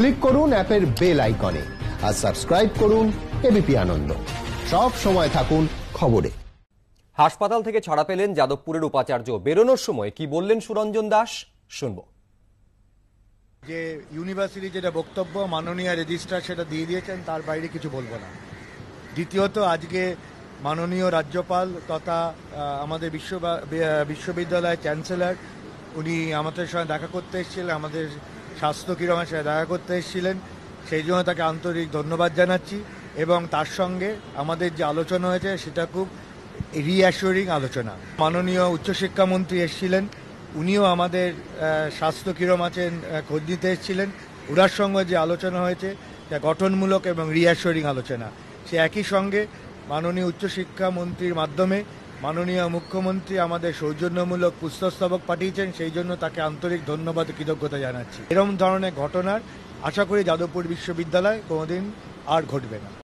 click করুন অ্যাপের bell আইকনে আর সাবস্ক্রাইব করুন এবিপি আনন্দ সব সময় থাকুন খবরে হাসপাতাল থেকে ছাড়া পেলেন যাদবপুরের উপাচার্য বেরোনোর সময় কি বললেন সুরঞ্জন দাস শুনব যে ইউনিভার্সিটি যেটা বক্তব্য মাননীয় রেজিস্ট্রার সেটা দিয়ে দিয়েছেন তার বাইরে কিছু বলবো না দ্বিতীয়ত আজকে মাননীয় রাজ্যপাল তথা আমাদের বিশ্ব বিশ্ববিদ্যালয়ের চ্যান্সেলর উনি আমাদের সঙ্গে দেখা করতে এসেছিলেন আমাদের স্বাস্থ্য কীরকম সাথে দেখা করতে এসেছিলেন সেই জন্য তাকে আন্তরিক ধন্যবাদ জানাচ্ছি এবং তার সঙ্গে আমাদের যে আলোচনা হয়েছে সেটা খুব রিঅ্যাসিওরিং আলোচনা মাননীয় উচ্চশিক্ষামন্ত্রী এসেছিলেন উনিও আমাদের স্বাস্থ্য কীরম আছেন খোঁজ নিতে এসেছিলেন ওনার সঙ্গে যে আলোচনা হয়েছে যা গঠনমূলক এবং রিঅ্যাসিওরিং আলোচনা সে একই সঙ্গে মাননীয় উচ্চশিক্ষামন্ত্রীর মাধ্যমে মাননীয় মুখ্যমন্ত্রী আমাদের সৌজন্যমূলক পুস্তস্তবক পাঠিয়েছেন সেই জন্য তাকে আন্তরিক ধন্যবাদ কৃতজ্ঞতা জানাচ্ছি এরম ধরনের ঘটনার আশা করি যাদবপুর বিশ্ববিদ্যালয় কোনোদিন আর ঘটবে না